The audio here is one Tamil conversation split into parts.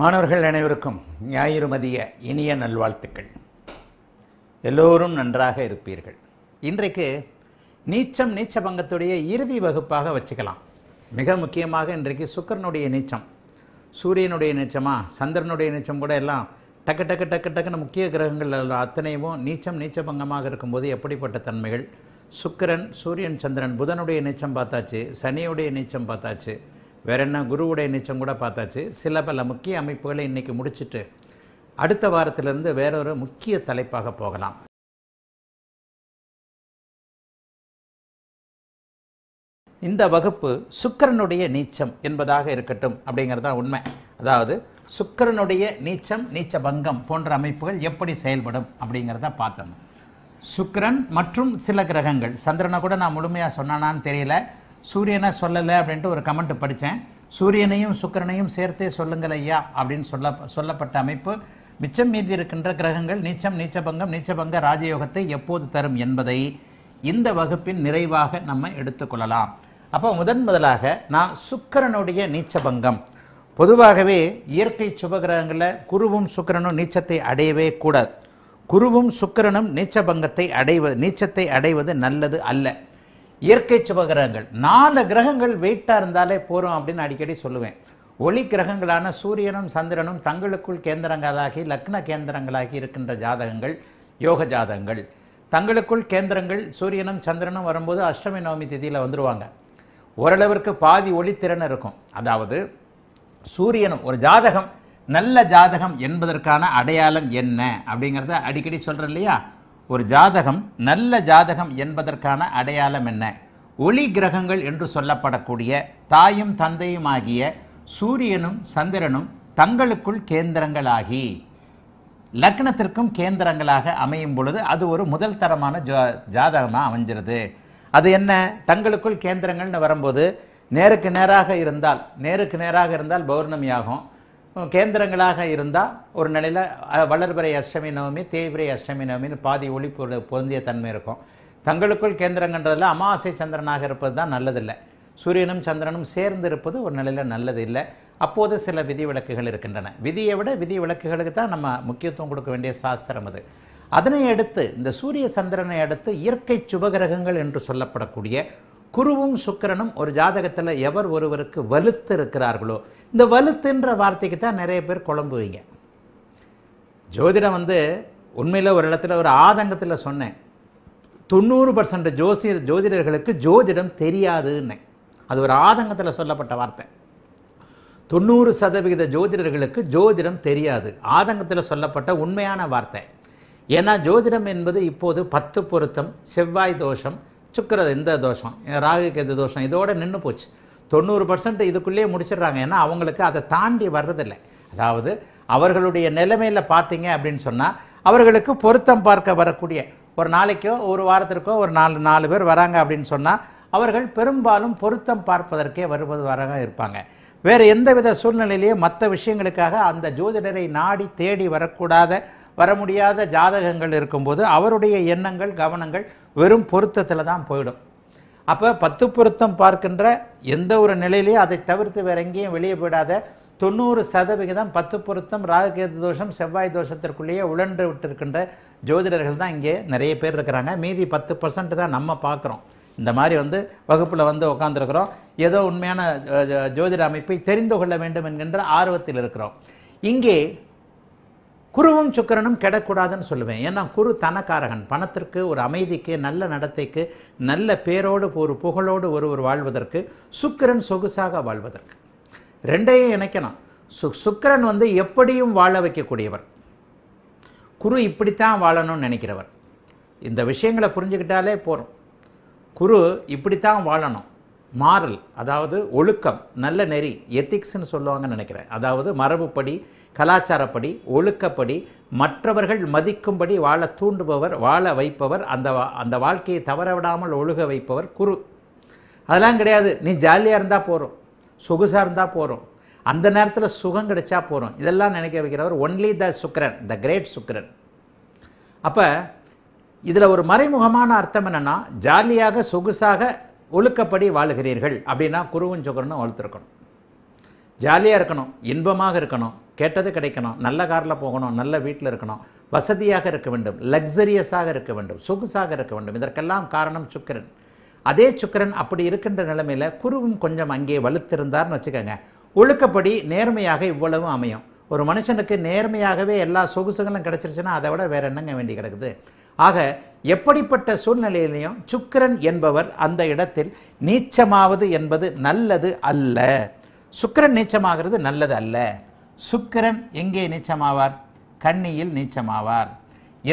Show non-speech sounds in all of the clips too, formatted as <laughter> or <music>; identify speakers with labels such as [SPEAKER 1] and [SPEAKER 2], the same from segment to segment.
[SPEAKER 1] மாணவர்கள் அனைவருக்கும் ஞாயிறு மதிய இனிய நல்வாழ்த்துக்கள் எல்லோரும் நன்றாக இருப்பீர்கள் இன்றைக்கு நீச்சம் நீச்ச பங்கத்துடைய இறுதி வகுப்பாக வச்சுக்கலாம் மிக முக்கியமாக இன்றைக்கு சுக்கரனுடைய நீச்சம் சூரியனுடைய நீச்சமாக சந்திரனுடைய நீச்சம் கூட எல்லாம் டக்கு டக்கு டக்கு டக்குன்னு முக்கிய கிரகங்கள் அத்தனையும் நீச்சம் நீச்ச பங்கமாக இருக்கும்போது எப்படிப்பட்ட தன்மைகள் சுக்கரன் சூரியன் சந்திரன் புதனுடைய நீச்சம் பார்த்தாச்சு சனியுடைய நீச்சம் பார்த்தாச்சு வேறு என்ன குருவுடைய நிச்சயம் கூட பார்த்தாச்சு சில பல முக்கிய அமைப்புகளை இன்றைக்கி முடிச்சுட்டு அடுத்த வாரத்திலிருந்து வேறொரு முக்கிய தலைப்பாக போகலாம் இந்த வகுப்பு சுக்கரனுடைய நீச்சம் என்பதாக இருக்கட்டும் அப்படிங்கிறது தான் உண்மை அதாவது சுக்கரனுடைய நீச்சம் நீச்ச பங்கம் போன்ற அமைப்புகள் எப்படி செயல்படும் அப்படிங்கிறத பார்த்தோம் சுக்கரன் மற்றும் சில கிரகங்கள் சந்திரனை கூட நான் முழுமையாக சொன்னானான்னு தெரியல சூரியனை சொல்லலை அப்படின்ட்டு ஒரு கமெண்ட் படித்தேன் சூரியனையும் சுக்கரனையும் சேர்த்தே சொல்லுங்கள் ஐயா அப்படின்னு சொல்ல சொல்லப்பட்ட அமைப்பு மிச்சம் மீதி இருக்கின்ற கிரகங்கள் நீச்சம் நீச்சபங்கம் நீச்சபங்க ராஜயோகத்தை எப்போது தரும் என்பதை இந்த வகுப்பின் நிறைவாக நம்ம எடுத்துக்கொள்ளலாம் அப்போ முதன் முதலாக நான் சுக்கரனுடைய நீச்சபங்கம் பொதுவாகவே இயற்கை சுபகிரகங்களில் குருவும் சுக்கரனும் நீச்சத்தை அடையவே கூடாது குருவும் சுக்கரனும் நீச்சபங்கத்தை அடைவது நீச்சத்தை அடைவது நல்லது அல்ல இயற்கை சுபகிரகங்கள் நாலு கிரகங்கள் வெயிட்டாக இருந்தாலே போகிறோம் அப்படின்னு அடிக்கடி சொல்லுவேன் ஒளி கிரகங்களான சூரியனும் சந்திரனும் தங்களுக்குள் கேந்திரங்களாகி லக்ன கேந்திரங்களாகி இருக்கின்ற ஜாதகங்கள் யோக ஜாதகங்கள் தங்களுக்குள் கேந்திரங்கள் சூரியனும் சந்திரனும் வரும்போது அஷ்டமி நவமி திதியில் வந்துடுவாங்க ஓரளவிற்கு பாதி ஒளித்திறன் இருக்கும் அதாவது சூரியனும் ஒரு ஜாதகம் நல்ல ஜாதகம் என்பதற்கான அடையாளம் என்ன அப்படிங்கிறத அடிக்கடி சொல்கிறேன் இல்லையா ஒரு ஜாதகம் நல்ல ஜாதகம் என்பதற்கான அடையாளம் என்ன ஒளி கிரகங்கள் என்று சொல்லப்படக்கூடிய தாயும் தந்தையும் ஆகிய சூரியனும் சந்திரனும் தங்களுக்குள் கேந்திரங்களாகி லக்னத்திற்கும் கேந்திரங்களாக அமையும் பொழுது அது ஒரு முதல் தரமான ஜா ஜாதகமாக அமைஞ்சிருது அது என்ன தங்களுக்குள் கேந்திரங்கள்னு வரும்போது நேருக்கு நேராக இருந்தால் நேருக்கு நேராக இருந்தால் பௌர்ணமி ஆகும் கேந்திரங்களாக இருந்தால் ஒரு நிலையில் வளர்பிறை அஷ்டமி நவமி தேய்பிரை அஷ்டமி நவமின்னு பாதி ஒளி பொருந்திய தன்மை இருக்கும் தங்களுக்குள் கேந்திரங்கன்றதில் அமாவாசை சந்திரனாக இருப்பது தான் நல்லதில்லை சூரியனும் சந்திரனும் சேர்ந்து இருப்பது ஒரு நிலையில் நல்லது இல்லை அப்போது சில விதி விளக்குகள் இருக்கின்றன விதியை விட விதி விளக்குகளுக்கு தான் நம்ம முக்கியத்துவம் கொடுக்க வேண்டிய சாஸ்திரம் அது அதனை அடுத்து இந்த சூரிய சந்திரனை அடுத்து இயற்கை சுபகிரகங்கள் என்று சொல்லப்படக்கூடிய குருவும் சுக்கரனும் ஒரு ஜாதகத்தில் எவர் ஒருவருக்கு வலுத்து இருக்கிறார்களோ இந்த வலுத்துன்ற வார்த்தைக்கு தான் நிறைய பேர் குழம்புவீங்க ஜோதிடம் வந்து உண்மையில் ஒரு இடத்துல ஒரு ஆதங்கத்தில் சொன்னேன் தொண்ணூறு பர்சன்ட் ஜோசிய ஜோதிடர்களுக்கு ஜோதிடம் தெரியாதுன்னு அது ஒரு ஆதங்கத்தில் சொல்லப்பட்ட வார்த்தை தொண்ணூறு சதவிகித ஜோதிடர்களுக்கு ஜோதிடம் தெரியாது ஆதங்கத்தில் சொல்லப்பட்ட உண்மையான வார்த்தை ஏன்னா ஜோதிடம் என்பது இப்போது பத்து பொருத்தம் செவ்வாய் தோஷம் சுக்கிறது இந்த தோஷம் ராகுக்கு எந்த தோஷம் இதோடு நின்று போச்சு தொண்ணூறு பர்சன்ட் இதுக்குள்ளேயே முடிச்சிடுறாங்க ஏன்னா அவங்களுக்கு அதை தாண்டி வர்றதில்லை அதாவது அவர்களுடைய நிலைமையில் பார்த்தீங்க அப்படின்னு சொன்னால் அவர்களுக்கு பொருத்தம் பார்க்க வரக்கூடிய ஒரு நாளைக்கோ ஒரு வாரத்திற்கோ ஒரு நாலு நாலு பேர் வராங்க அப்படின்னு சொன்னால் அவர்கள் பெரும்பாலும் பொருத்தம் பார்ப்பதற்கே வருவது வர இருப்பாங்க வேறு எந்தவித சூழ்நிலையிலேயே மற்ற விஷயங்களுக்காக அந்த ஜோதிடரை நாடி தேடி வரக்கூடாத வர முடியாத ஜாதகங்கள் இருக்கும்போது அவருடைய எண்ணங்கள் கவனங்கள் வெறும் பொருத்தத்தில் தான் போயிடும் அப்போ பத்து பொருத்தம் பார்க்கின்ற எந்த ஒரு நிலையிலையும் அதை தவிர்த்து வேற எங்கேயும் வெளியே போயிடாத தொண்ணூறு சதவிகிதம் பத்து பொருத்தம் ராகுகேது தோஷம் செவ்வாய் தோஷத்திற்குள்ளேயே உழன்று விட்டிருக்கின்ற ஜோதிடர்கள் தான் இங்கே நிறைய பேர் இருக்கிறாங்க மீதி பத்து பர்சன்ட் தான் நம்ம பார்க்குறோம் இந்த மாதிரி வந்து வகுப்பில் வந்து உட்காந்துருக்குறோம் ஏதோ உண்மையான ஜோதிட அமைப்பை தெரிந்து கொள்ள வேண்டும் என்கின்ற ஆர்வத்தில் இருக்கிறோம் இங்கே குருவும் சுக்கரனும் கெடக்கூடாதுன்னு சொல்லுவேன் ஏன்னா குரு தனக்காரகன் பணத்திற்கு ஒரு அமைதிக்கு நல்ல நடத்தைக்கு நல்ல பேரோடு ஒரு புகழோடு ஒருவர் வாழ்வதற்கு சுக்கரன் சொகுசாக வாழ்வதற்கு ரெண்டையும் இணைக்கணும் சு சுக்கரன் வந்து எப்படியும் வாழ வைக்கக்கூடியவர் குரு இப்படித்தான் வாழணும்னு நினைக்கிறவர் இந்த விஷயங்களை புரிஞ்சுக்கிட்டாலே போகிறோம் குரு இப்படித்தான் வாழணும் மாறல் அதாவது ஒழுக்கம் நல்ல நெறி எத்திக்ஸ்ன்னு சொல்லுவாங்கன்னு நினைக்கிறேன் அதாவது மரபுப்படி கலாச்சாரப்படி ஒழுக்கப்படி மற்றவர்கள் மதிக்கும்படி வாழ தூண்டுபவர் வாழ வைப்பவர் அந்த அந்த வாழ்க்கையை தவற விடாமல் ஒழுக வைப்பவர் குரு அதெல்லாம் கிடையாது நீ ஜாலியாக இருந்தால் போகிறோம் சொகுசாக இருந்தால் போகிறோம் அந்த நேரத்தில் சுகம் கிடைச்சா போகிறோம் இதெல்லாம் நினைக்க வைக்கிறவர் ஒன்லி த சுக்கரன் த கிரேட் சுக்கரன் அப்போ இதில் ஒரு மறைமுகமான அர்த்தம் என்னென்னா ஜாலியாக சொகுசாக ஒழுக்கப்படி வாழுகிறீர்கள் அப்படின்னா குருவும் சுக்கரனும் வளர்த்துருக்கணும் ஜாலியாக இருக்கணும் இன்பமாக இருக்கணும் கேட்டது கிடைக்கணும் நல்ல காரில் போகணும் நல்ல வீட்டில் இருக்கணும் வசதியாக இருக்க வேண்டும் லக்ஸரியஸாக இருக்க வேண்டும் சொகுசாக இருக்க வேண்டும் இதற்கெல்லாம் காரணம் சுக்கரன் அதே சுக்கரன் அப்படி இருக்கின்ற நிலைமையில் குருவும் கொஞ்சம் அங்கே வலுத்திருந்தார்னு வச்சுக்கோங்க ஒழுக்கப்படி நேர்மையாக இவ்வளவும் அமையும் ஒரு மனுஷனுக்கு நேர்மையாகவே எல்லா சொகுசுகளும் கிடச்சிருச்சுன்னா அதை விட வேறு என்னங்க வேண்டி கிடக்குது ஆக எப்படிப்பட்ட சூழ்நிலையிலையும் சுக்கரன் என்பவர் அந்த இடத்தில் நீச்சமாவது என்பது நல்லது அல்ல சுக்கரன் நீச்சமாகிறது நல்லது அல்ல சுக்கிரன் எங்கே நீச்சமாவார் கன்னியில் நீச்சமாவார்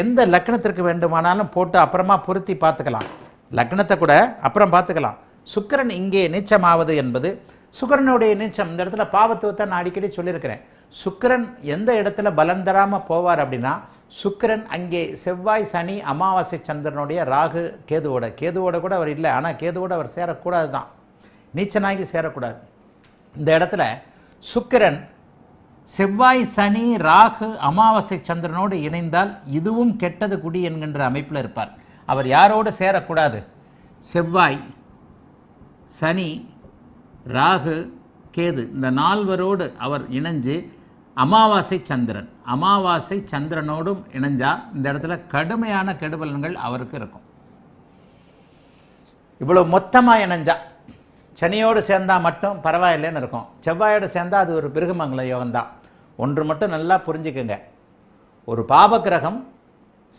[SPEAKER 1] எந்த லக்னத்திற்கு வேண்டுமானாலும் போட்டு அப்புறமா பொருத்தி பார்த்துக்கலாம் லக்னத்தை கூட அப்புறம் பார்த்துக்கலாம் சுக்கரன் இங்கே நீச்சமாவது என்பது சுக்கரனுடைய நீச்சம் இந்த இடத்துல பாவத்துவத்தை நான் அடிக்கடி சொல்லியிருக்கிறேன் சுக்கரன் எந்த இடத்துல பலம் தராமல் போவார் அப்படின்னா சுக்கரன் அங்கே செவ்வாய் சனி அமாவாசை சந்திரனுடைய ராகு கேதுவோட கேதுவோட கூட அவர் இல்லை ஆனால் கேதுவோட அவர் சேரக்கூடாது தான் நீச்சனாகி சேரக்கூடாது இந்த இடத்துல சுக்கரன் செவ்வாய் சனி ராகு அமாவாசை சந்திரனோடு இணைந்தால் இதுவும் கெட்டது குடி என்கின்ற அமைப்பில் இருப்பார் அவர் யாரோடு சேரக்கூடாது செவ்வாய் சனி ராகு கேது இந்த நால்வரோடு அவர் இணைஞ்சு அமாவாசை சந்திரன் அமாவாசை சந்திரனோடும் இணைஞ்சால் இந்த இடத்துல கடுமையான கெடுபலன்கள் அவருக்கு இருக்கும் இவ்வளோ மொத்தமாக இணைஞ்சா சனியோடு சேர்ந்தால் மட்டும் பரவாயில்லைன்னு இருக்கும் செவ்வாயோடு சேர்ந்தால் அது ஒரு மிருகமங்கல யோகம்தான் ஒன்று மட்டும் நல்லா புரிஞ்சுக்கங்க ஒரு பாபக்கிரகம்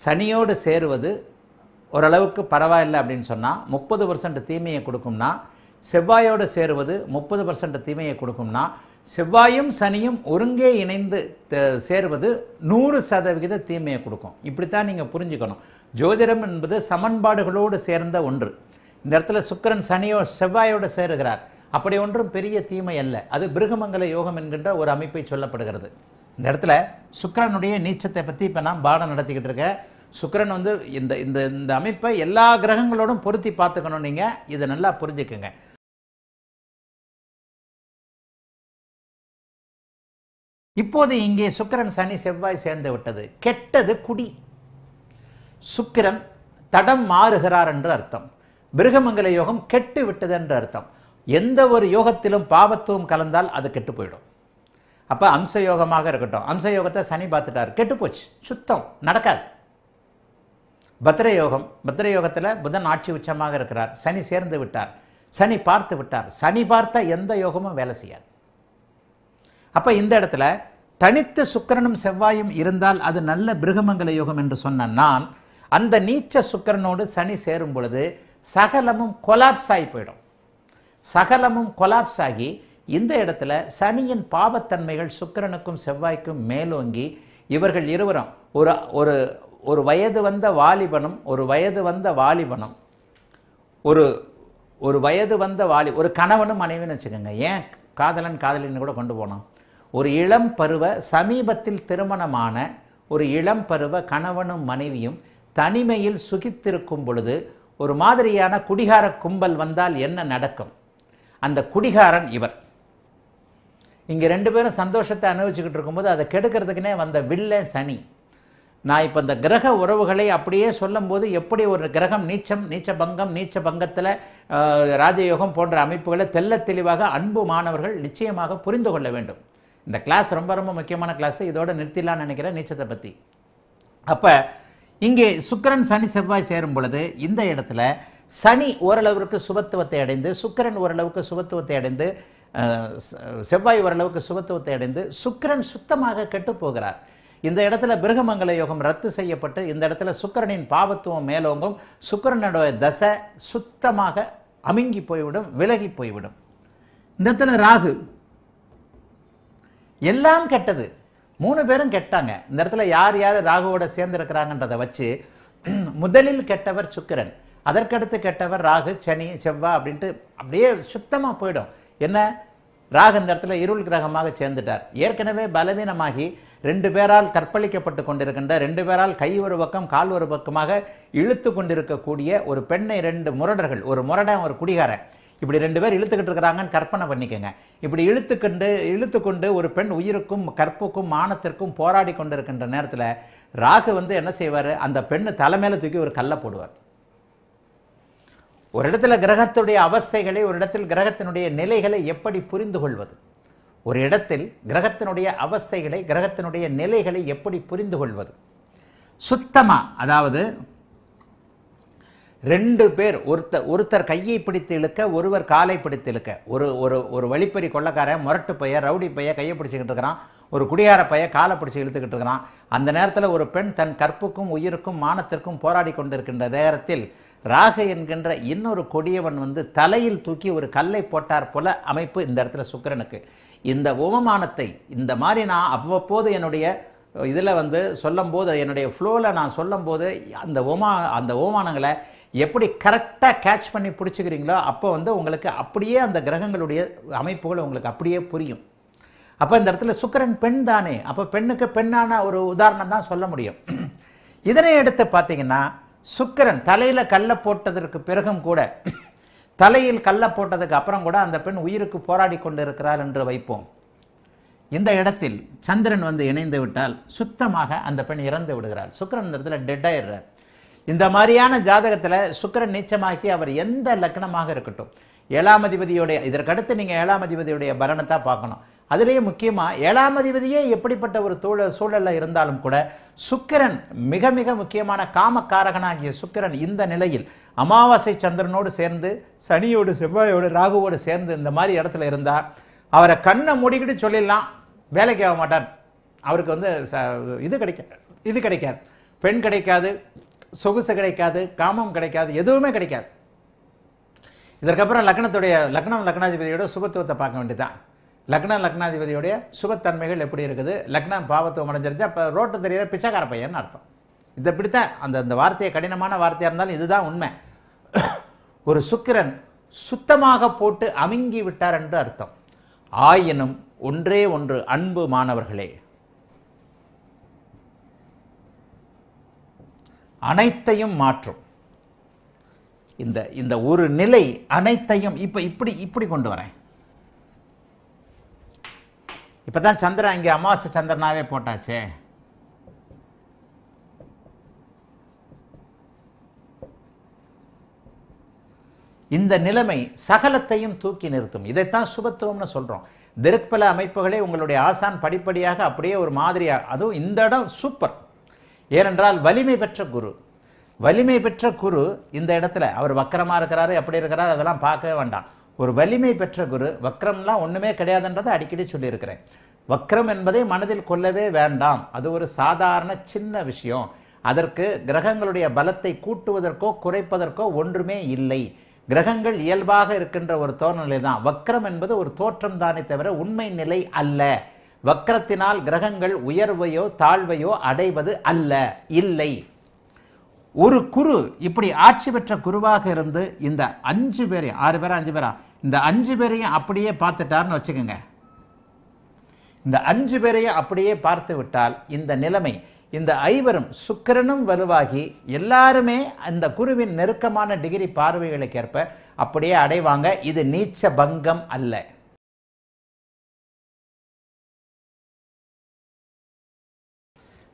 [SPEAKER 1] சனியோடு சேருவது ஓரளவுக்கு பரவாயில்லை அப்படின்னு சொன்னால் முப்பது பர்சன்ட் தீமையை கொடுக்கும்னா செவ்வாயோடு சேருவது முப்பது பர்சன்ட் தீமையை கொடுக்கும்னா செவ்வாயும் சனியும் ஒருங்கே இணைந்து சேருவது நூறு சதவிகித தீமையை கொடுக்கும் இப்படித்தான் நீங்கள் புரிஞ்சுக்கணும் ஜோதிடம் என்பது சமன்பாடுகளோடு சேர்ந்த ஒன்று இந்த இடத்துல சுக்கரன் சனியோ செவ்வாயோடு சேருகிறார் அப்படி ஒன்றும் பெரிய தீமை அல்ல அது பிருகமங்கல யோகம் என்கின்ற ஒரு அமைப்பை சொல்லப்படுகிறது இந்த இடத்துல சுக்கரனுடைய நீச்சத்தை பற்றி இப்போ நான் பாடம் நடத்திக்கிட்டு இருக்கேன் சுக்கரன் வந்து இந்த இந்த இந்த அமைப்பை எல்லா கிரகங்களோடும் பொருத்தி பார்த்துக்கணும் நீங்கள் இதை நல்லா புரிஞ்சுக்குங்க இப்போது இங்கே சுக்கரன் சனி செவ்வாய் சேர்ந்து விட்டது கெட்டது குடி சுக்கிரன் தடம் மாறுகிறார் என்று அர்த்தம் பிருகமங்கல யோகம் கெட்டு விட்டது என்று அர்த்தம் எந்த ஒரு யோகத்திலும் பாவத்துவம் கலந்தால் அது கெட்டு போயிடும் அப்போ அம்ச யோகமாக இருக்கட்டும் அம்ச யோகத்தை சனி பார்த்துட்டார் கெட்டு போச்சு சுத்தம் நடக்காது பத்ர யோகம் பத்ர யோகத்தில் புதன் ஆட்சி உச்சமாக இருக்கிறார் சனி சேர்ந்து விட்டார் சனி பார்த்து விட்டார் சனி பார்த்த எந்த யோகமும் வேலை செய்யாது அப்போ இந்த இடத்துல தனித்து சுக்கரனும் செவ்வாயும் இருந்தால் அது நல்ல பிருகமங்கல யோகம் என்று சொன்ன நான் அந்த நீச்ச சுக்கரனோடு சனி சேரும் பொழுது சகலமும் கொலாப்ஸ் ஆகி போயிடும் சகலமும் கொலாப்ஸ் ஆகி இந்த இடத்துல சனியின் பாவத்தன்மைகள் சுக்கரனுக்கும் செவ்வாய்க்கும் மேலோங்கி இவர்கள் இருவரும் ஒரு ஒரு ஒரு வயது வந்த வாலிபனும் ஒரு வயது வந்த வாலிபனும் ஒரு ஒரு வயது வந்த வாலி ஒரு கணவனும் மனைவின்னு வச்சுக்கோங்க ஏன் காதலன் காதலின்னு கூட கொண்டு போனோம் ஒரு இளம் பருவ சமீபத்தில் திருமணமான ஒரு இளம் பருவ கணவனும் மனைவியும் தனிமையில் சுகித்திருக்கும் பொழுது ஒரு மாதிரியான குடிகார கும்பல் வந்தால் என்ன நடக்கும் அந்த குடிகாரன் இவர் இங்கே ரெண்டு பேரும் சந்தோஷத்தை அனுபவிச்சுக்கிட்டு இருக்கும்போது அதை கெடுக்கிறதுக்குனே வந்த வில்ல சனி நான் இப்போ இந்த கிரக உறவுகளை அப்படியே சொல்லும்போது எப்படி ஒரு கிரகம் நீச்சம் நீச்ச பங்கம் நீச்ச பங்கத்தில் ராஜயோகம் போன்ற அமைப்புகளை தெல்ல தெளிவாக அன்பு மாணவர்கள் நிச்சயமாக புரிந்து கொள்ள வேண்டும் இந்த கிளாஸ் ரொம்ப ரொம்ப முக்கியமான கிளாஸ் இதோடு நிறுத்திடலான்னு நினைக்கிறேன் நீச்சத்தை பற்றி அப்போ இங்கே சுக்கரன் சனி செவ்வாய் சேரும் பொழுது இந்த இடத்துல சனி ஓரளவுக்கு சுபத்துவத்தை அடைந்து சுக்கரன் ஓரளவுக்கு சுபத்துவத்தை அடைந்து செவ்வாய் ஓரளவுக்கு சுபத்துவத்தை அடைந்து சுக்கரன் சுத்தமாக கெட்டு போகிறார் இந்த இடத்துல பிருகமங்கல யோகம் ரத்து செய்யப்பட்டு இந்த இடத்துல சுக்கரனின் பாவத்துவம் மேலோங்கும் சுக்கரனுடைய தசை சுத்தமாக அமுங்கி போய்விடும் விலகி போய்விடும் இந்த இடத்துல ராகு எல்லாம் கெட்டது மூணு பேரும் கெட்டாங்க இந்த இடத்துல யார் யார் ராகுவோட சேர்ந்துருக்கிறாங்கன்றதை வச்சு முதலில் கெட்டவர் சுக்கரன் அதற்கடுத்து கெட்டவர் ராகு சனி செவ்வா அப்படின்ட்டு அப்படியே சுத்தமாக போயிடும் என்ன ராகு இந்த இடத்துல இருள் கிரகமாக சேர்ந்துட்டார் ஏற்கனவே பலவீனமாகி ரெண்டு பேரால் கற்பழிக்கப்பட்டு கொண்டிருக்கின்ற ரெண்டு பேரால் கை ஒரு பக்கம் கால் ஒரு பக்கமாக இழுத்து கொண்டிருக்கக்கூடிய ஒரு பெண்ணை ரெண்டு முரடர்கள் ஒரு முரடன் ஒரு குடிகாரன் இப்படி ரெண்டு பேர் இழுத்துக்கிட்டு இருக்கிறாங்கன்னு கற்பனை பண்ணிக்கோங்க இப்படி இழுத்துக்கொண்டு இழுத்துக்கொண்டு ஒரு பெண் உயிருக்கும் கற்புக்கும் மானத்திற்கும் போராடி கொண்டிருக்கின்ற நேரத்தில் ராகு வந்து என்ன செய்வார் அந்த பெண்ணு தலைமையில தூக்கி ஒரு கல்லை போடுவார் ஒரு இடத்துல கிரகத்துடைய அவஸ்தைகளை ஒரு இடத்தில் கிரகத்தினுடைய நிலைகளை எப்படி புரிந்து கொள்வது ஒரு இடத்தில் கிரகத்தினுடைய அவஸ்தைகளை கிரகத்தினுடைய நிலைகளை எப்படி புரிந்து கொள்வது சுத்தமாக அதாவது ரெண்டு பேர் ஒருத்த ஒருத்தர் கையை பிடித்து இழுக்க ஒருவர் காலை பிடித்து இழுக்க ஒரு ஒரு ஒரு வழிப்பறி கொள்ளக்காரன் முரட்டு பைய ரவுடி பைய கையை பிடிச்சிக்கிட்டு இருக்கிறான் ஒரு குடியார பைய காலை பிடிச்சி இழுத்துக்கிட்டு இருக்கிறான் அந்த நேரத்தில் ஒரு பெண் தன் கற்புக்கும் உயிருக்கும் மானத்திற்கும் போராடி கொண்டிருக்கின்ற நேரத்தில் ராக என்கின்ற இன்னொரு கொடியவன் வந்து தலையில் தூக்கி ஒரு கல்லை போட்டார் போல அமைப்பு இந்த இடத்துல சுக்கரனுக்கு இந்த உபமானத்தை இந்த மாதிரி நான் அவ்வப்போது என்னுடைய இதில் வந்து சொல்லும்போது என்னுடைய ஃப்ளோவில் நான் சொல்லும்போது அந்த ஓமா அந்த ஓமானங்களை எப்படி கரெக்டாக கேட்ச் பண்ணி பிடிச்சிக்கிறீங்களோ அப்போ வந்து உங்களுக்கு அப்படியே அந்த கிரகங்களுடைய அமைப்புகள் உங்களுக்கு அப்படியே புரியும் அப்போ இந்த இடத்துல சுக்கரன் பெண் தானே அப்போ பெண்ணுக்கு பெண்ணான ஒரு உதாரணம் தான் சொல்ல முடியும் <clears throat> இதனை எடுத்து பார்த்தீங்கன்னா சுக்கரன் தலையில் கல்லை போட்டதற்கு பிறகும் கூட தலையில் கல்லை போட்டதுக்கு அப்புறம் கூட அந்த பெண் உயிருக்கு போராடி கொண்டிருக்கிறார் என்று வைப்போம் இந்த இடத்தில் சந்திரன் வந்து இணைந்து விட்டால் சுத்தமாக அந்த பெண் இறந்து விடுகிறார் சுக்கரன் இந்த இடத்துல டெட்டாயிடுறார் இந்த மாதிரியான ஜாதகத்தில் சுக்கரன் நீச்சமாகி அவர் எந்த லக்னமாக இருக்கட்டும் ஏழாம் இதற்கடுத்து நீங்கள் ஏழாம் அதிபதியுடைய பலனத்தை பார்க்கணும் அதுலேயும் முக்கியமாக ஏழாம் அதிபதியே எப்படிப்பட்ட ஒரு தோழ சூழலில் இருந்தாலும் கூட சுக்கிரன் மிக மிக முக்கியமான காமக்காரகனாகிய சுக்கிரன் இந்த நிலையில் அமாவாசை சந்திரனோடு சேர்ந்து சனியோடு செவ்வாயோடு ராகுவோடு சேர்ந்து இந்த மாதிரி இடத்துல இருந்தார் அவரை கண்ணை மூடிக்கிட்டு சொல்லிடலாம் வேலைக்கு ஆக மாட்டார் அவருக்கு வந்து இது கிடைக்காது இது கிடைக்காது பெண் கிடைக்காது சொகுசு கிடைக்காது காமம் கிடைக்காது எதுவுமே கிடைக்காது இதற்கப்புறம் லக்னத்துடைய லக்னம் லக்னாதிபதியோட சுகத்துவத்தை பார்க்க வேண்டியதான் லக்ன லக்னாதிபதியுடைய சுபத்தன்மைகள் எப்படி இருக்குது லக்னம் பாவத்துவம் அடைஞ்சிருச்சு அப்போ ரோட்டு தெரியிற பிச்சைக்கார பையன் அர்த்தம் இதை பிடித்த அந்த அந்த வார்த்தையை கடினமான வார்த்தையாக இருந்தாலும் இதுதான் உண்மை ஒரு சுக்கிரன் சுத்தமாக போட்டு அமுங்கி விட்டார் என்று அர்த்தம் ஆயினும் ஒன்றே ஒன்று அன்பு மாணவர்களே அனைத்தையும் மாற்றும் இந்த இந்த ஒரு நிலை அனைத்தையும் இப்போ இப்படி இப்படி கொண்டு வரேன் இப்போ தான் சந்திரன் இங்கே அமாவாசை சந்திரனாவே போட்டாச்சே இந்த நிலைமை சகலத்தையும் தூக்கி நிறுத்தும் இதைத்தான் சுபத்துவம்னு சொல்கிறோம் திருக்பல அமைப்புகளே உங்களுடைய ஆசான் படிப்படியாக அப்படியே ஒரு மாதிரியாக அதுவும் இந்த இடம் சூப்பர் ஏனென்றால் வலிமை பெற்ற குரு வலிமை பெற்ற குரு இந்த இடத்துல அவர் வக்கரமாக இருக்கிறாரு எப்படி இருக்கிறாரு அதெல்லாம் பார்க்கவே வேண்டாம் ஒரு வலிமை பெற்ற குரு வக்ரம்லாம் ஒன்றுமே கிடையாதுன்றதை அடிக்கடி சொல்லியிருக்கிறேன் வக்ரம் என்பதை மனதில் கொள்ளவே வேண்டாம் அது ஒரு சாதாரண சின்ன விஷயம் அதற்கு கிரகங்களுடைய பலத்தை கூட்டுவதற்கோ குறைப்பதற்கோ ஒன்றுமே இல்லை கிரகங்கள் இயல்பாக இருக்கின்ற ஒரு தோறநிலை தான் வக்ரம் என்பது ஒரு தோற்றம் தானே தவிர உண்மை நிலை அல்ல வக்ரத்தினால் கிரகங்கள் உயர்வையோ தாழ்வையோ அடைவது அல்ல இல்லை ஒரு குரு இப்படி ஆட்சி பெற்ற குருவாக இருந்து இந்த அஞ்சு பேரை ஆறு பேரா அஞ்சு பேரா இந்த அஞ்சு பேரையும் அப்படியே பார்த்துட்டார்னு வச்சுக்கோங்க இந்த அஞ்சு பேரையும் அப்படியே பார்த்து விட்டால் இந்த நிலைமை இந்த ஐவரும் சுக்கரனும் வலுவாகி எல்லாருமே அந்த குருவின் நெருக்கமான டிகிரி பார்வைகளுக்கு ஏற்ப அப்படியே அடைவாங்க இது நீச்ச பங்கம் அல்ல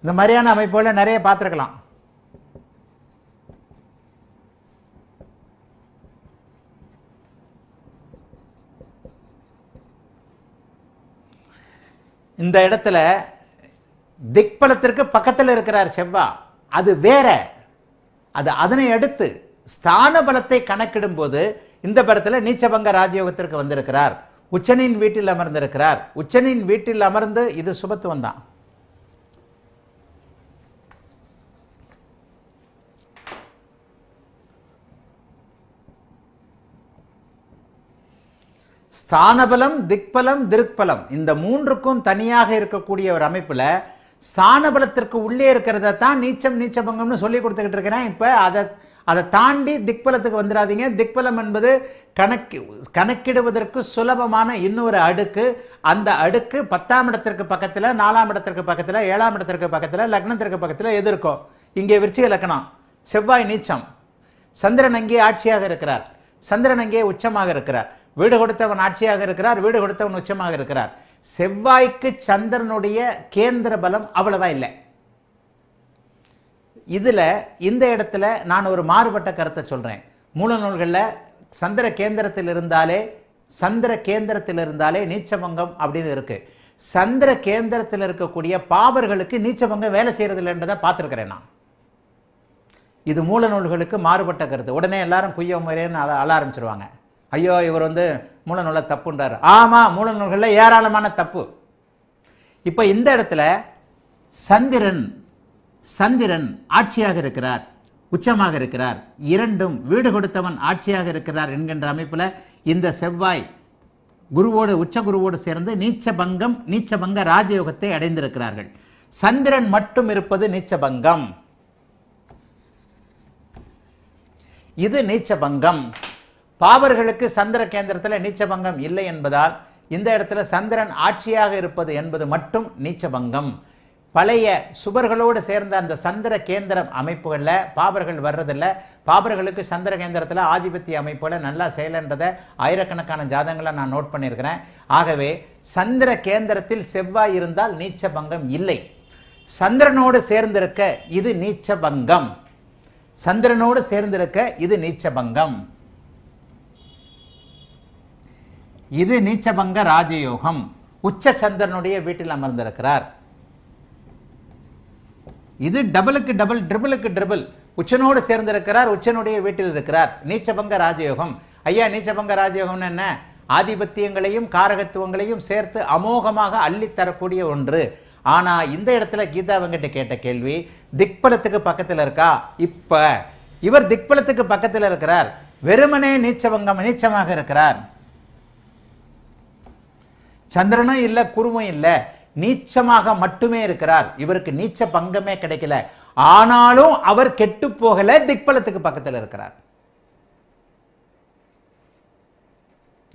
[SPEAKER 1] இந்த மாதிரியான அமைப்புகளை நிறைய பார்த்துருக்கலாம் இந்த இடத்துல திக்பலத்திற்கு பக்கத்தில் இருக்கிறார் செவ்வா அது வேற அது அதனை அடுத்து ஸ்தான பலத்தை கணக்கிடும் போது இந்த படத்தில் நீச்சபங்க ராஜயோகத்திற்கு வந்திருக்கிறார் உச்சனின் வீட்டில் அமர்ந்திருக்கிறார் உச்சனின் வீட்டில் அமர்ந்து இது சுபத்துவம் தான் சாணபலம் திக்பலம் திருக்பலம் இந்த மூன்றுக்கும் தனியாக இருக்கக்கூடிய ஒரு அமைப்பில் சாணபலத்திற்கு உள்ளே இருக்கிறத தான் நீச்சம் நீச்சபங்கம்னு சொல்லி கொடுத்துக்கிட்டு இருக்கிறேன் இப்போ அதை அதை தாண்டி திக்பலத்துக்கு வந்துடாதீங்க திக்பலம் என்பது கணக்கு கணக்கிடுவதற்கு சுலபமான இன்னொரு அடுக்கு அந்த அடுக்கு பத்தாம் இடத்திற்கு பக்கத்தில் நாலாம் இடத்திற்கு பக்கத்தில் ஏழாம் இடத்திற்கு பக்கத்தில் லக்னத்திற்கு பக்கத்தில் எது இருக்கும் இங்கே விருச்சிக லக்னம் செவ்வாய் நீச்சம் சந்திரன் அங்கே ஆட்சியாக இருக்கிறார் சந்திரன் அங்கே உச்சமாக இருக்கிறார் வீடு கொடுத்தவன் ஆட்சியாக இருக்கிறார் வீடு கொடுத்தவன் உச்சமாக இருக்கிறார் செவ்வாய்க்கு சந்திரனுடைய கேந்திர பலம் அவ்வளவா இல்லை இதில் இந்த இடத்துல நான் ஒரு மாறுபட்ட கருத்தை சொல்கிறேன் மூல நூல்களில் சந்திர கேந்திரத்தில் இருந்தாலே சந்திர கேந்திரத்தில் இருந்தாலே நீச்சபங்கம் அப்படின்னு இருக்குது சந்திர கேந்திரத்தில் இருக்கக்கூடிய பாபர்களுக்கு நீச்சபங்கம் வேலை செய்கிறதில்லைன்றதை பார்த்துருக்குறேன் நான் இது மூல நூல்களுக்கு மாறுபட்ட கருத்து உடனே எல்லாரும் குய்ய முறையன்னு அழ ஆரம்பிச்சிருவாங்க ஐயோ இவர் வந்து மூல தப்புன்றார் ஆமாம் மூல நூல்களில் ஏராளமான தப்பு இப்போ இந்த இடத்துல சந்திரன் சந்திரன் ஆட்சியாக இருக்கிறார் உச்சமாக இருக்கிறார் இரண்டும் வீடு கொடுத்தவன் ஆட்சியாக இருக்கிறார் என்கின்ற அமைப்பில் இந்த செவ்வாய் குருவோடு உச்ச குருவோடு சேர்ந்து நீச்ச பங்கம் நீச்ச பங்க ராஜயோகத்தை அடைந்திருக்கிறார்கள் சந்திரன் மட்டும் இருப்பது நீச்ச பங்கம் இது நீச்ச பங்கம் பாவர்களுக்கு சந்திர கேந்திரத்தில் நீச்சபங்கம் இல்லை என்பதால் இந்த இடத்துல சந்திரன் ஆட்சியாக இருப்பது என்பது மட்டும் நீச்சபங்கம் பழைய சுபர்களோடு சேர்ந்த அந்த சந்திர கேந்திரம் அமைப்புகளில் பாபர்கள் வர்றதில்ல பாபர்களுக்கு சந்திர கேந்திரத்தில் ஆதிபத்திய அமைப்புகள் நல்லா செயலன்றதை ஆயிரக்கணக்கான ஜாதங்களை நான் நோட் பண்ணியிருக்கிறேன் ஆகவே சந்திர கேந்திரத்தில் செவ்வாய் இருந்தால் நீச்ச பங்கம் இல்லை சந்திரனோடு சேர்ந்திருக்க இது நீச்ச பங்கம் சந்திரனோடு சேர்ந்திருக்க இது நீச்ச பங்கம் இது நீச்சபங்க ராஜயோகம் உச்ச சந்திரனுடைய வீட்டில் அமர்ந்திருக்கிறார் இது டபுளுக்கு டபுள் ட்ரிபிளுக்கு ட்ரிபிள் உச்சனோடு சேர்ந்திருக்கிறார் உச்சனுடைய வீட்டில் இருக்கிறார் நீச்சபங்க ராஜயோகம் ஐயா நீச்சபங்க ராஜயோகம்னு என்ன ஆதிபத்தியங்களையும் காரகத்துவங்களையும் சேர்த்து அமோகமாக அள்ளித்தரக்கூடிய ஒன்று ஆனால் இந்த இடத்துல கீதா வெங்கட்ட கேட்ட கேள்வி திக்பலத்துக்கு பக்கத்தில் இருக்கா இப்போ இவர் திக்பலத்துக்கு பக்கத்தில் இருக்கிறார் வெறுமனே நீச்சபங்கம் நீச்சமாக இருக்கிறார் சந்திரனும் இல்லை குருவும் இல்லை நீச்சமாக மட்டுமே இருக்கிறார் இவருக்கு நீச்ச பங்கமே கிடைக்கல ஆனாலும் அவர் கெட்டு போகல திக்பலத்துக்கு பக்கத்தில் இருக்கிறார்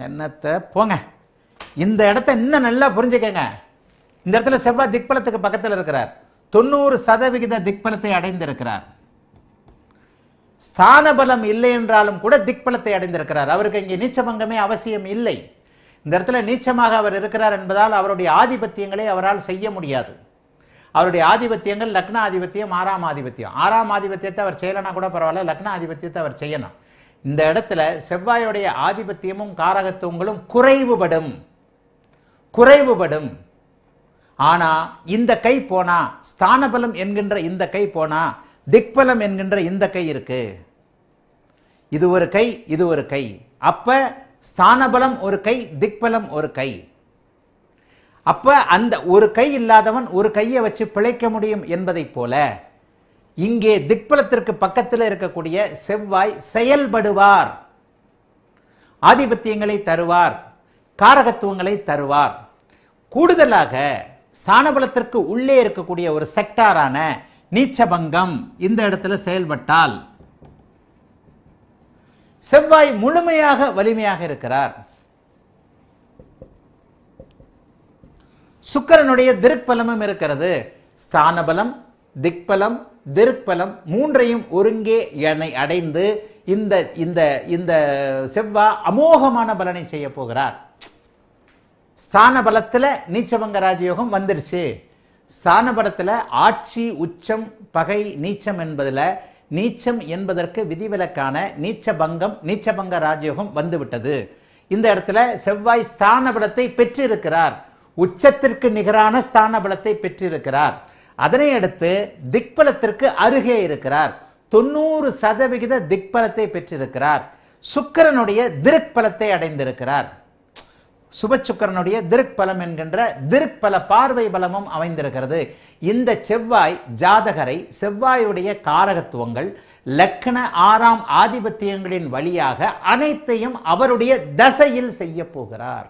[SPEAKER 1] என்னத்தை போங்க இந்த இடத்த இன்னும் நல்லா புரிஞ்சுக்கங்க இந்த இடத்துல செவ்வாய் திக்பலத்துக்கு பக்கத்தில் இருக்கிறார் தொண்ணூறு சதவிகித திக்பலத்தை அடைந்திருக்கிறார் ஸ்தான பலம் இல்லை என்றாலும் கூட திக்பலத்தை அடைந்திருக்கிறார் அவருக்கு இங்கே நீச்சபங்கமே அவசியம் இல்லை இந்த இடத்துல நீச்சமாக அவர் இருக்கிறார் என்பதால் அவருடைய ஆதிபத்தியங்களை அவரால் செய்ய முடியாது அவருடைய ஆதிபத்தியங்கள் லக்ன ஆதிபத்தியம் ஆறாம் ஆதிபத்தியம் ஆறாம் ஆதிபத்தியத்தை அவர் செய்யலைனா கூட பரவாயில்ல லக்ன ஆதிபத்தியத்தை அவர் செய்யணும் இந்த இடத்துல செவ்வாயுடைய ஆதிபத்தியமும் காரகத்துவங்களும் குறைவுபடும் குறைவுபடும் ஆனால் இந்த கை போனா ஸ்தானபலம் என்கின்ற இந்த கை போனா திக்பலம் என்கின்ற இந்த கை இருக்கு இது ஒரு கை இது ஒரு கை அப்போ ஸ்தானபலம் ஒரு கை திக்பலம் ஒரு கை அப்போ அந்த ஒரு கை இல்லாதவன் ஒரு கையை வச்சு பிழைக்க முடியும் என்பதைப் போல இங்கே திக்பலத்திற்கு பக்கத்தில் இருக்கக்கூடிய செவ்வாய் செயல்படுவார் ஆதிபத்தியங்களை தருவார் காரகத்துவங்களை தருவார் கூடுதலாக ஸ்தானபலத்திற்கு உள்ளே இருக்கக்கூடிய ஒரு செக்டாரான நீச்சபங்கம் இந்த இடத்துல செயல்பட்டால் செவ்வாய் முழுமையாக வலிமையாக இருக்கிறார் சுக்கரனுடைய திருப்பலமும் இருக்கிறது ஸ்தானபலம் திக்பலம் திருப்பலம் மூன்றையும் ஒருங்கே என்னை அடைந்து இந்த இந்த இந்த செவ்வா அமோகமான பலனை செய்ய போகிறார் ஸ்தான பலத்தில் நீச்சவங்க ராஜயோகம் வந்துருச்சு ஸ்தான பலத்தில் ஆட்சி உச்சம் பகை நீச்சம் என்பதில் நீச்சம் என்பதற்கு விதிவிலக்கான நீச்சபங்கம் நீச்சபங்க ராஜயோகம் வந்துவிட்டது இந்த இடத்துல செவ்வாய் ஸ்தான பலத்தை பெற்றிருக்கிறார் உச்சத்திற்கு நிகரான ஸ்தான பலத்தை பெற்றிருக்கிறார் அதனை அடுத்து திக்பலத்திற்கு அருகே இருக்கிறார் தொண்ணூறு சதவிகித திக்பலத்தை பெற்றிருக்கிறார் சுக்கரனுடைய திருக்பலத்தை அடைந்திருக்கிறார் சுபச்சுக்கரனுடைய திருக்பலம் என்கின்ற திருக்பல பார்வை பலமும் அமைந்திருக்கிறது இந்த செவ்வாய் ஜாதகரை செவ்வாயுடைய காரகத்துவங்கள் லக்கண ஆறாம் ஆதிபத்தியங்களின் வழியாக அனைத்தையும் அவருடைய தசையில் செய்ய போகிறார்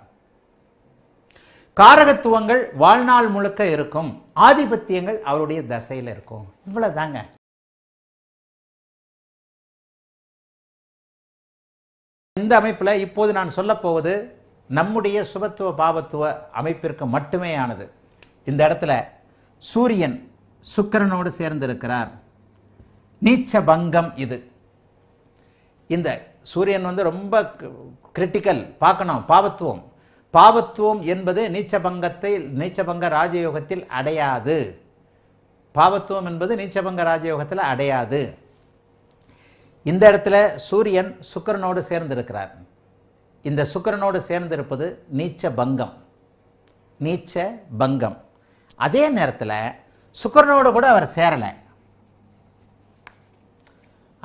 [SPEAKER 1] காரகத்துவங்கள் வாழ்நாள் முழுக்க இருக்கும் ஆதிபத்தியங்கள் அவருடைய தசையில் இருக்கும் இவ்வளவுதாங்க இந்த அமைப்பில் இப்போது நான் போவது நம்முடைய சுபத்துவ பாபத்துவ அமைப்பிற்கு மட்டுமே ஆனது இந்த இடத்துல சூரியன் சுக்கரனோடு சேர்ந்திருக்கிறார் நீச்ச பங்கம் இது இந்த சூரியன் வந்து ரொம்ப கிரிட்டிக்கல் பார்க்கணும் பாவத்துவம் பாவத்துவம் என்பது நீச்சபங்கத்தை நீச்சபங்க ராஜயோகத்தில் அடையாது பாவத்துவம் என்பது நீச்சபங்க ராஜயோகத்தில் அடையாது இந்த இடத்துல சூரியன் சுக்கரனோடு சேர்ந்திருக்கிறார் இந்த சுக்கரனோடு சேர்ந்திருப்பது நீச்ச பங்கம் நீச்ச பங்கம் அதே நேரத்தில் சுக்கரனோடு கூட அவர் சேரலை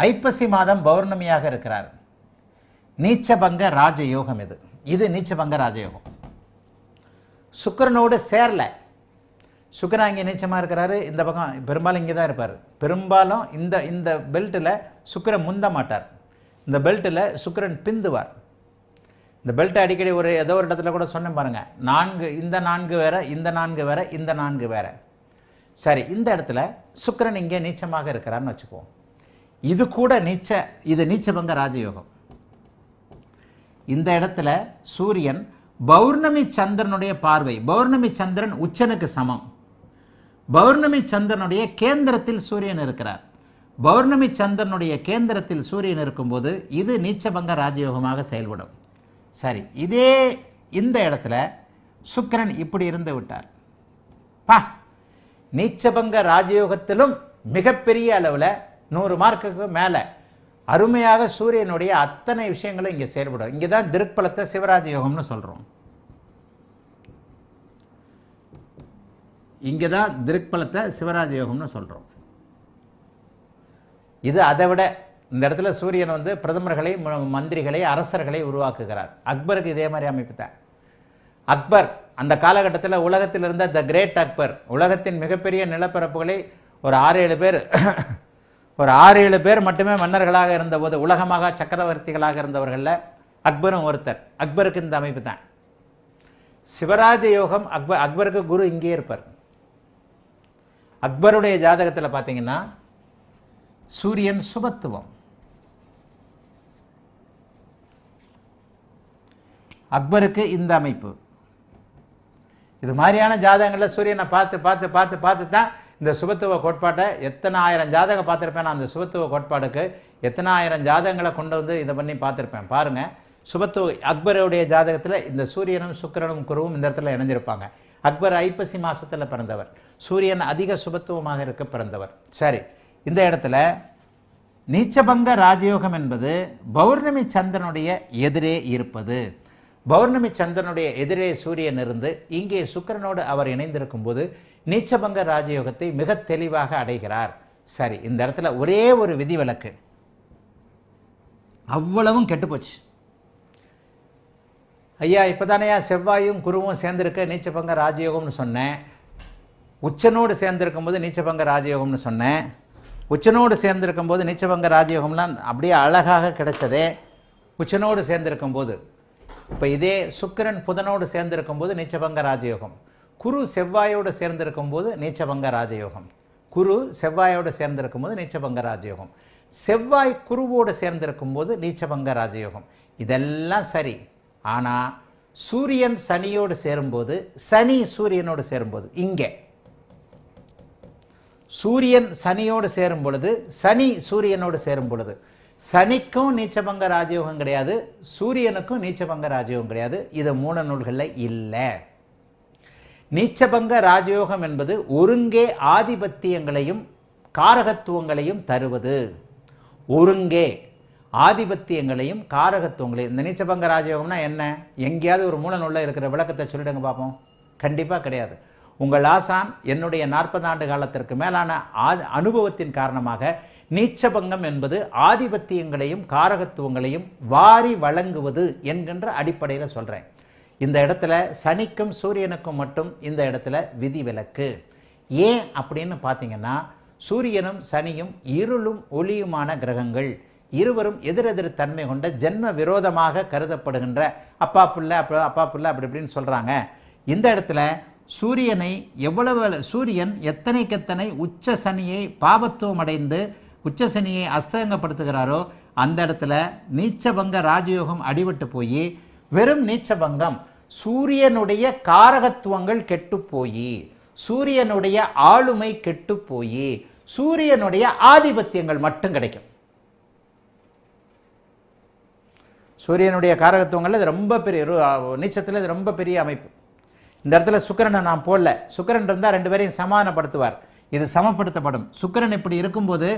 [SPEAKER 1] ஐப்பசி மாதம் பௌர்ணமியாக இருக்கிறார் நீச்சபங்க ராஜயோகம் இது இது பங்க ராஜயோகம் சுக்கரனோடு சேரலை சுக்கரன் அங்கே நீச்சமாக இருக்கிறாரு இந்த பக்கம் பெரும்பாலும் இங்கே தான் இருப்பார் பெரும்பாலும் இந்த இந்த பெல்ட்டில் சுக்கரன் முந்த மாட்டார் இந்த பெல்ட்டில் சுக்கரன் பிந்துவார் இந்த பெல்ட்டை அடிக்கடி ஒரு ஏதோ ஒரு இடத்துல கூட சொன்னேன் பாருங்கள் நான்கு இந்த நான்கு வேறு இந்த நான்கு வேறு இந்த நான்கு வேறு சரி இந்த இடத்துல சுக்கரன் இங்கே நீச்சமாக இருக்கிறான்னு வச்சுக்குவோம் இது கூட நீச்ச இது நீச்சபங்க ராஜயோகம் இந்த இடத்துல சூரியன் பௌர்ணமி சந்திரனுடைய பார்வை பௌர்ணமி சந்திரன் உச்சனுக்கு சமம் பௌர்ணமி சந்திரனுடைய கேந்திரத்தில் சூரியன் இருக்கிறார் பௌர்ணமி சந்திரனுடைய கேந்திரத்தில் சூரியன் இருக்கும்போது இது நீச்சபங்க ராஜயோகமாக செயல்படும் சரி இதே இந்த இடத்துல சுக்கரன் இப்படி இருந்து விட்டார் பா நீச்சபங்க ராஜயோகத்திலும் மிகப்பெரிய அளவில் நூறு மார்க்குக்கு மேலே அருமையாக சூரியனுடைய அத்தனை விஷயங்களும் இங்கே செயல்படும் இங்கே தான் திருப்பலத்தை சிவராஜ யோகம்னு சொல்கிறோம் இங்கே தான் திருப்பலத்தை சிவராஜ யோகம்னு சொல்கிறோம் இது அதை விட இந்த இடத்துல சூரியன் வந்து பிரதமர்களை மந்திரிகளை அரசர்களை உருவாக்குகிறார் அக்பருக்கு இதே மாதிரி அமைப்பு தான் அக்பர் அந்த காலகட்டத்தில் உலகத்தில் இருந்த த கிரேட் அக்பர் உலகத்தின் மிகப்பெரிய நிலப்பரப்புகளை ஒரு ஆறு ஏழு பேர் <coughs> ஒரு ஆறு ஏழு பேர் மட்டுமே மன்னர்களாக இருந்தபோது உலகமாக சக்கரவர்த்திகளாக இருந்தவர்களில் அக்பரும் ஒருத்தர் அக்பருக்கு இந்த அமைப்பு தான் சிவராஜ யோகம் அக்பர் அக்பருக்கு குரு இங்கே இருப்பார் அக்பருடைய ஜாதகத்தில் பார்த்தீங்கன்னா சூரியன் சுபத்துவம் அக்பருக்கு இந்த அமைப்பு இது மாதிரியான ஜாதகங்களில் சூரியனை பார்த்து பார்த்து பார்த்து பார்த்து தான் இந்த சுபத்துவ கோட்பாட்டை எத்தனை ஆயிரம் ஜாதகம் பார்த்துருப்பேன் நான் அந்த சுபத்துவ கோட்பாடுக்கு எத்தனை ஆயிரம் ஜாதகங்களை கொண்டு வந்து இதை பண்ணி பார்த்துருப்பேன் பாருங்கள் சுபத்துவ அக்பருடைய ஜாதகத்தில் இந்த சூரியனும் சுக்கரனும் குருவும் இந்த இடத்துல இணைஞ்சிருப்பாங்க அக்பர் ஐப்பசி மாதத்தில் பிறந்தவர் சூரியன் அதிக சுபத்துவமாக இருக்க பிறந்தவர் சரி இந்த இடத்துல நீச்சபங்க ராஜயோகம் என்பது பௌர்ணமி சந்திரனுடைய எதிரே இருப்பது பௌர்ணமி சந்திரனுடைய எதிரே சூரியன் இருந்து இங்கே சுக்கரனோடு அவர் இணைந்திருக்கும் போது நீச்சபங்க ராஜயோகத்தை மிக தெளிவாக அடைகிறார் சரி இந்த இடத்துல ஒரே ஒரு விதிவிலக்கு அவ்வளவும் கெட்டுப்போச்சு ஐயா இப்போ தானேயா செவ்வாயும் குருவும் சேர்ந்திருக்க நீச்சபங்க ராஜயோகம்னு சொன்னேன் உச்சனோடு சேர்ந்துருக்கும் போது நீச்சபங்க ராஜயோகம்னு சொன்னேன் உச்சனோடு சேர்ந்துருக்கும் போது நீச்சபங்க ராஜயோகம்லாம் அப்படியே அழகாக கிடைச்சதே உச்சனோடு சேர்ந்துருக்கும் போது இப்போ இதே சுக்கிரன் புதனோடு சேர்ந்திருக்கும் போது நீச்சபங்க ராஜயோகம் குரு செவ்வாயோடு சேர்ந்திருக்கும் போது நீச்சபங்க ராஜயோகம் குரு செவ்வாயோடு சேர்ந்திருக்கும் போது நீச்சபங்க ராஜயோகம் செவ்வாய் குருவோடு சேர்ந்திருக்கும் போது நீச்சபங்க ராஜயோகம் இதெல்லாம் சரி ஆனால் சூரியன் சனியோடு சேரும்போது சனி சூரியனோடு சேரும்போது இங்கே சூரியன் சனியோடு சேரும் பொழுது சனி சூரியனோடு சேரும் பொழுது சனிக்கும் நீச்சபங்க ராஜயோகம் கிடையாது சூரியனுக்கும் நீச்சபங்க ராஜயோகம் கிடையாது இது மூல நூல்களில் இல்லை நீச்சபங்க ராஜயோகம் என்பது ஒருங்கே ஆதிபத்தியங்களையும் காரகத்துவங்களையும் தருவது ஒருங்கே ஆதிபத்தியங்களையும் காரகத்துவங்களையும் இந்த நீச்சபங்க ராஜயோகம்னா என்ன எங்கேயாவது ஒரு மூல நூலில் இருக்கிற விளக்கத்தை சொல்லிடுங்க பார்ப்போம் கண்டிப்பாக கிடையாது உங்கள் ஆசான் என்னுடைய நாற்பது ஆண்டு காலத்திற்கு மேலான அனுபவத்தின் காரணமாக நீச்சபங்கம் என்பது ஆதிபத்தியங்களையும் காரகத்துவங்களையும் வாரி வழங்குவது என்கின்ற அடிப்படையில் சொல்கிறேன் இந்த இடத்துல சனிக்கும் சூரியனுக்கும் மட்டும் இந்த இடத்துல விதிவிலக்கு ஏன் அப்படின்னு பார்த்தீங்கன்னா சூரியனும் சனியும் இருளும் ஒளியுமான கிரகங்கள் இருவரும் எதிரெதிர் தன்மை கொண்ட ஜென்ம விரோதமாக கருதப்படுகின்ற அப்பா புள்ள அப்போ அப்பா புள்ள அப்படி இப்படின்னு சொல்கிறாங்க இந்த இடத்துல சூரியனை எவ்வளவு சூரியன் எத்தனைக்கெத்தனை உச்ச சனியை பாபத்துவம் அடைந்து உச்சசனியை அஸ்தங்கப்படுத்துகிறாரோ அந்த இடத்துல நீச்சபங்க ராஜயோகம் அடிபட்டு போய் வெறும் நீச்சபங்கம் சூரியனுடைய காரகத்துவங்கள் கெட்டு போய் சூரியனுடைய ஆளுமை கெட்டு போய் சூரியனுடைய ஆதிபத்தியங்கள் மட்டும் கிடைக்கும் சூரியனுடைய காரகத்துவங்கள் இது ரொம்ப பெரிய நீச்சத்தில் இது ரொம்ப பெரிய அமைப்பு இந்த இடத்துல சுக்கரனை நான் போடல சுக்கரன் இருந்தால் ரெண்டு பேரையும் சமாதானப்படுத்துவார் இது சமப்படுத்தப்படும் சுக்கரன் இப்படி இருக்கும்போது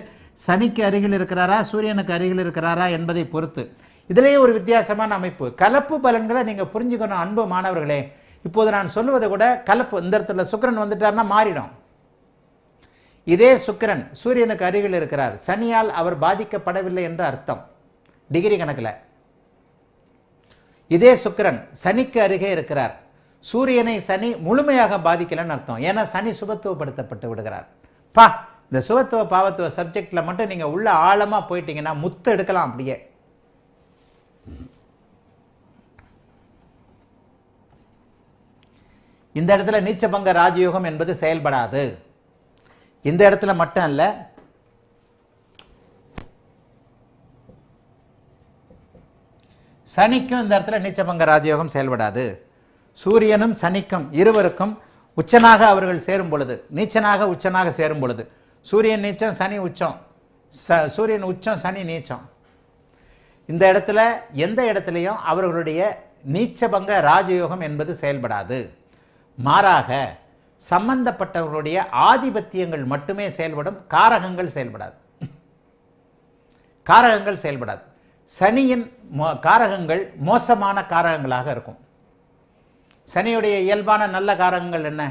[SPEAKER 1] சனிக்கு அருகில் இருக்கிறாரா சூரியனுக்கு அருகில் இருக்கிறாரா என்பதை பொறுத்து இதிலேயே ஒரு வித்தியாசமான அமைப்பு கலப்பு பலன்களை நீங்கள் புரிஞ்சுக்கணும் அன்பு மாணவர்களே இப்போது நான் சொல்லுவது கூட கலப்பு இந்த இடத்துல சுக்கரன் வந்துட்டார்னா மாறிடும் இதே சுக்கரன் சூரியனுக்கு அருகில் இருக்கிறார் சனியால் அவர் பாதிக்கப்படவில்லை என்று அர்த்தம் டிகிரி கணக்கில் இதே சுக்கரன் சனிக்கு அருகே இருக்கிறார் சூரியனை சனி முழுமையாக பாதிக்கலைன்னு அர்த்தம் ஏன்னா சனி சுபத்துவப்படுத்தப்பட்டு விடுகிறார் பா இந்த சுபத்துவ பாவத்துவ சப்ஜெக்டில் மட்டும் நீங்கள் உள்ள ஆழமாக போயிட்டீங்கன்னா முத்து எடுக்கலாம் அப்படியே இந்த இடத்துல நீச்சபங்க ராஜயோகம் என்பது செயல்படாது இந்த இடத்துல மட்டும் அல்ல சனிக்கும் இந்த இடத்துல நீச்சபங்க ராஜயோகம் செயல்படாது சூரியனும் சனிக்கும் இருவருக்கும் உச்சனாக அவர்கள் சேரும் பொழுது நீச்சனாக உச்சனாக சேரும் பொழுது சூரியன் நீச்சம் சனி உச்சம் ச சூரியன் உச்சம் சனி நீச்சம் இந்த இடத்துல எந்த இடத்துலையும் அவர்களுடைய நீச்சபங்க ராஜயோகம் என்பது செயல்படாது மாறாக சம்பந்தப்பட்டவர்களுடைய ஆதிபத்தியங்கள் மட்டுமே செயல்படும் காரகங்கள் செயல்படாது காரகங்கள் செயல்படாது சனியின் மோ காரகங்கள் மோசமான காரகங்களாக இருக்கும் சனியுடைய இயல்பான நல்ல காரகங்கள் என்ன